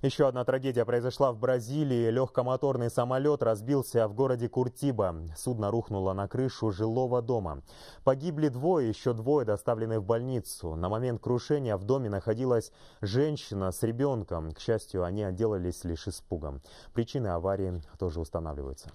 Еще одна трагедия произошла в Бразилии. Легкомоторный самолет разбился в городе Куртиба. Судно рухнуло на крышу жилого дома. Погибли двое, еще двое доставлены в больницу. На момент крушения в доме находилась женщина с ребенком. К счастью, они отделались лишь испугом. Причины аварии тоже устанавливаются.